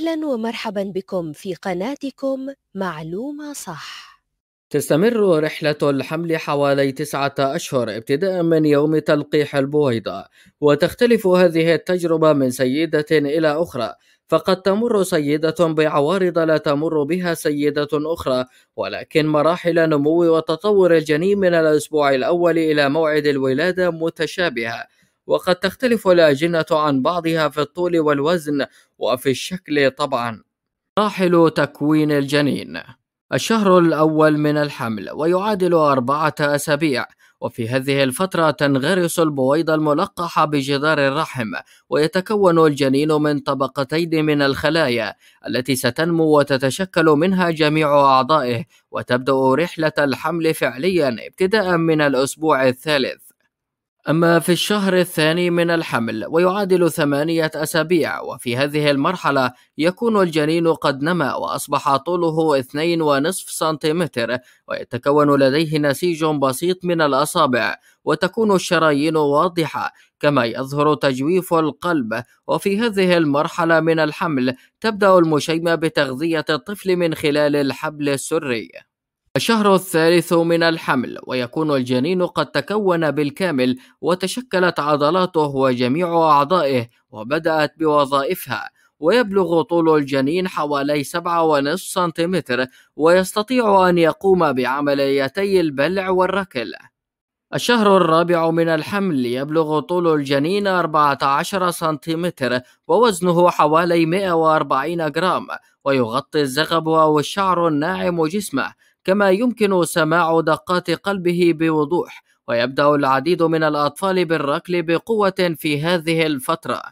أهلا ومرحبا بكم في قناتكم معلومة صح تستمر رحلة الحمل حوالي تسعة أشهر ابتداء من يوم تلقيح البويضة وتختلف هذه التجربة من سيدة إلى أخرى فقد تمر سيدة بعوارض لا تمر بها سيدة أخرى ولكن مراحل نمو وتطور الجنين من الأسبوع الأول إلى موعد الولادة متشابهة وقد تختلف الأجنة عن بعضها في الطول والوزن وفي الشكل طبعا مراحل تكوين الجنين الشهر الأول من الحمل ويعادل أربعة أسابيع وفي هذه الفترة تنغرس البويضة الملقحة بجدار الرحم ويتكون الجنين من طبقتين من الخلايا التي ستنمو وتتشكل منها جميع أعضائه وتبدأ رحلة الحمل فعليا ابتداء من الأسبوع الثالث أما في الشهر الثاني من الحمل ويعادل ثمانية أسابيع وفي هذه المرحلة يكون الجنين قد نما وأصبح طوله اثنين ونصف سنتيمتر ويتكون لديه نسيج بسيط من الأصابع وتكون الشرايين واضحة كما يظهر تجويف القلب وفي هذه المرحلة من الحمل تبدأ المشيمة بتغذية الطفل من خلال الحبل السري الشهر الثالث من الحمل ويكون الجنين قد تكون بالكامل وتشكلت عضلاته وجميع أعضائه وبدأت بوظائفها ويبلغ طول الجنين حوالي 7.5 سنتيمتر ويستطيع أن يقوم بعمليتي البلع والركل الشهر الرابع من الحمل يبلغ طول الجنين 14 سنتيمتر ووزنه حوالي 140 جرام ويغطي الزغب أو الشعر الناعم جسمه كما يمكن سماع دقات قلبه بوضوح ويبدأ العديد من الأطفال بالركل بقوة في هذه الفترة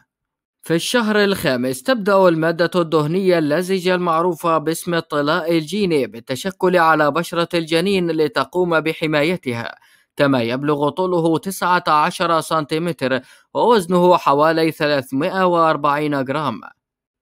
في الشهر الخامس تبدأ المادة الدهنية اللزجة المعروفة باسم الطلاء الجيني بالتشكل على بشرة الجنين لتقوم بحمايتها كما يبلغ طوله 19 سنتيمتر ووزنه حوالي 340 جرام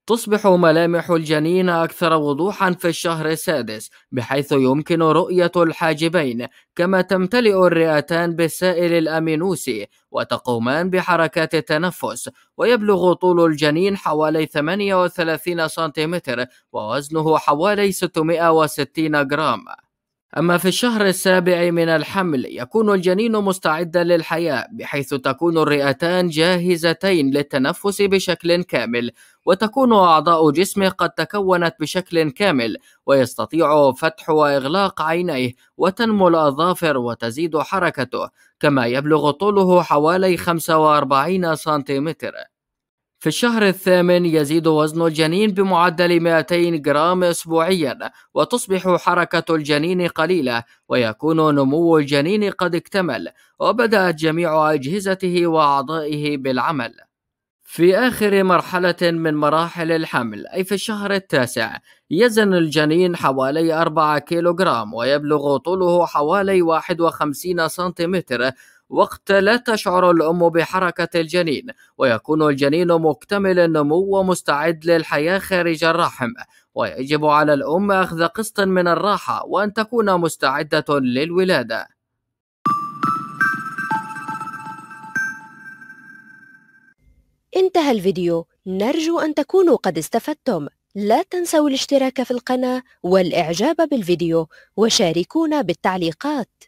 تصبح ملامح الجنين أكثر وضوحا في الشهر السادس بحيث يمكن رؤية الحاجبين كما تمتلئ الرئتان بالسائل الأمينوسي وتقومان بحركات التنفس ويبلغ طول الجنين حوالي 38 سنتيمتر ووزنه حوالي 660 جرام أما في الشهر السابع من الحمل يكون الجنين مستعدا للحياة بحيث تكون الرئتان جاهزتين للتنفس بشكل كامل وتكون أعضاء جسمه قد تكونت بشكل كامل ويستطيع فتح وإغلاق عينيه وتنمو الأظافر وتزيد حركته كما يبلغ طوله حوالي 45 سنتيمتر في الشهر الثامن يزيد وزن الجنين بمعدل 200 جرام أسبوعيا وتصبح حركة الجنين قليلة ويكون نمو الجنين قد اكتمل وبدأت جميع أجهزته وأعضائه بالعمل في آخر مرحلة من مراحل الحمل أي في الشهر التاسع يزن الجنين حوالي 4 كيلوغرام ويبلغ طوله حوالي 51 سنتيمتر وقت لا تشعر الأم بحركة الجنين ويكون الجنين مكتمل النمو ومستعد للحياة خارج الرحم ويجب على الأم أخذ قسط من الراحة وأن تكون مستعدة للولادة انتهى الفيديو نرجو أن تكونوا قد استفدتم لا تنسوا الاشتراك في القناة والإعجاب بالفيديو وشاركونا بالتعليقات